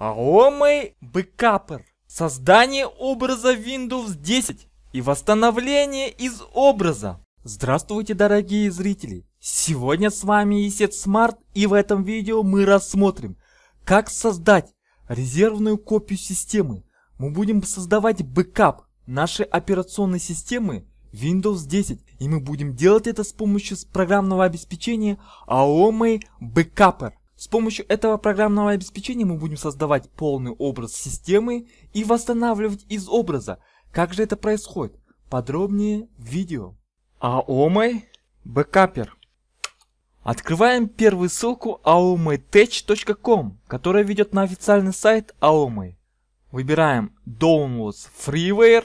Аомей Бэкапер. Создание образа Windows 10 и восстановление из образа. Здравствуйте, дорогие зрители! Сегодня с вами Исет Смарт и в этом видео мы рассмотрим, как создать резервную копию системы. Мы будем создавать бэкап нашей операционной системы Windows 10 и мы будем делать это с помощью программного обеспечения Aomei Backuper. С помощью этого программного обеспечения мы будем создавать полный образ системы и восстанавливать из образа. Как же это происходит? Подробнее в видео. Аомай Бэкапер. Открываем первую ссылку aomatech.com, которая ведет на официальный сайт Aomai. Выбираем Downloads Freeware,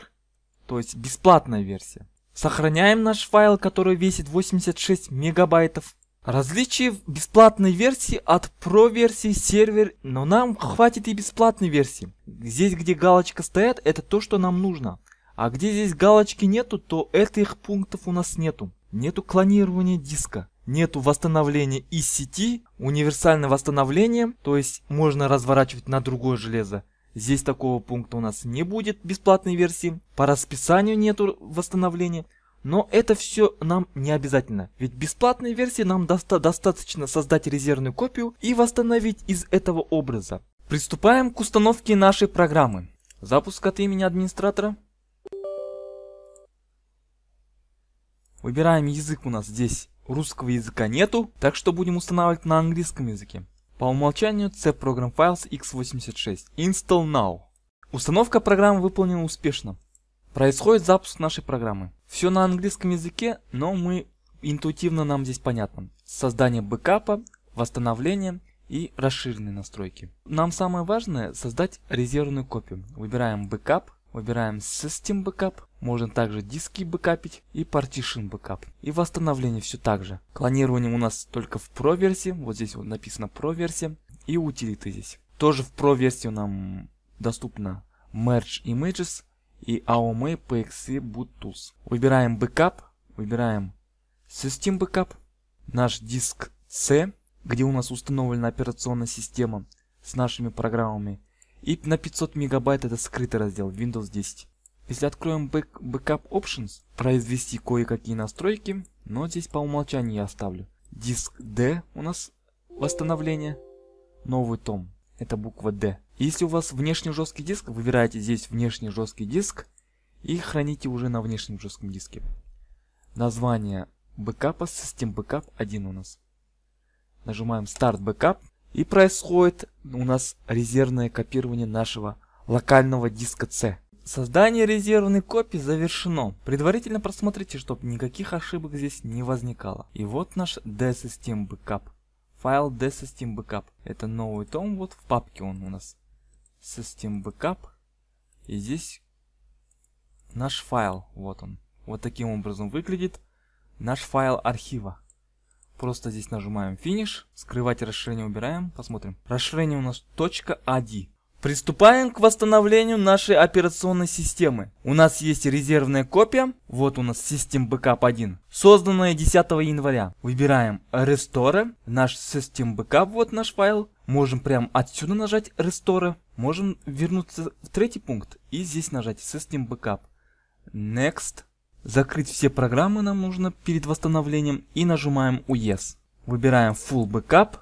то есть бесплатная версия. Сохраняем наш файл, который весит 86 мегабайтов Различие бесплатной версии от Pro версии сервер, но нам хватит и бесплатной версии. Здесь, где галочка стоят, это то, что нам нужно. А где здесь галочки нету, то этих пунктов у нас нету. Нету клонирования диска, нету восстановления из сети, универсальное восстановление, то есть можно разворачивать на другое железо. Здесь такого пункта у нас не будет бесплатной версии. По расписанию нету восстановления. Но это все нам не обязательно, ведь бесплатной версии нам доста достаточно создать резервную копию и восстановить из этого образа. Приступаем к установке нашей программы. Запуск от имени администратора. Выбираем язык у нас здесь. Русского языка нету, так что будем устанавливать на английском языке. По умолчанию C Program Files x86. Install Now. Установка программы выполнена успешно. Происходит запуск нашей программы. Все на английском языке, но мы интуитивно нам здесь понятно. Создание бэкапа, восстановление и расширенные настройки. Нам самое важное создать резервную копию. Выбираем бэкап, выбираем System Backup, можно также диски бэкапить и Partition Backup. И восстановление все так же. Клонирование у нас только в Pro версии, вот здесь вот написано Pro версия и утилиты здесь. Тоже в Pro версии нам доступно Merge Images, и AOME PXE Boot Выбираем Backup, выбираем System Backup, наш диск C, где у нас установлена операционная система с нашими программами. И на 500 мегабайт это скрытый раздел Windows 10. Если откроем back, Backup Options, произвести кое-какие настройки, но здесь по умолчанию я оставлю. Диск D у нас восстановление, новый том это буква D. Если у вас внешний жесткий диск, выбираете здесь внешний жесткий диск и храните уже на внешнем жестком диске. Название бэкапа, System Backup 1 у нас. Нажимаем Start Backup и происходит у нас резервное копирование нашего локального диска C. Создание резервной копии завершено. Предварительно просмотрите, чтобы никаких ошибок здесь не возникало. И вот наш D-System Backup. Файл D со Steam Backup. Это новый том, вот в папке он у нас. Со Steam Backup. И здесь наш файл, вот он. Вот таким образом выглядит наш файл архива. Просто здесь нажимаем финиш, скрывать расширение убираем, посмотрим. Расширение у нас .ad. Приступаем к восстановлению нашей операционной системы. У нас есть резервная копия, вот у нас System Backup 1, созданная 10 января. Выбираем Restore, наш System Backup, вот наш файл. Можем прямо отсюда нажать Restore, можем вернуться в третий пункт и здесь нажать System Backup. Next. Закрыть все программы нам нужно перед восстановлением и нажимаем Yes. Выбираем Full Backup.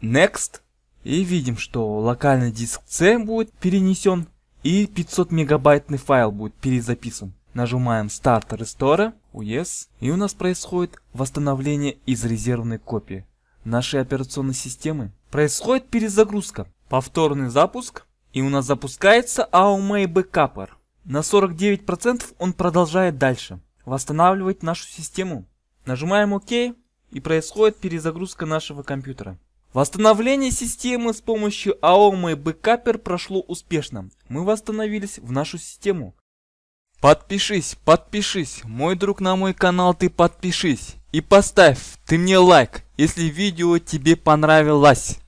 Next. И видим, что локальный диск C будет перенесен и 500 мегабайтный файл будет перезаписан. Нажимаем Start Restore, Yes, и у нас происходит восстановление из резервной копии нашей операционной системы. Происходит перезагрузка, повторный запуск, и у нас запускается AOMA Backuper. На 49% он продолжает дальше восстанавливать нашу систему. Нажимаем ОК и происходит перезагрузка нашего компьютера. Восстановление системы с помощью Аома и Бэкапер прошло успешно. Мы восстановились в нашу систему. Подпишись, подпишись, мой друг на мой канал ты подпишись. И поставь ты мне лайк, если видео тебе понравилось.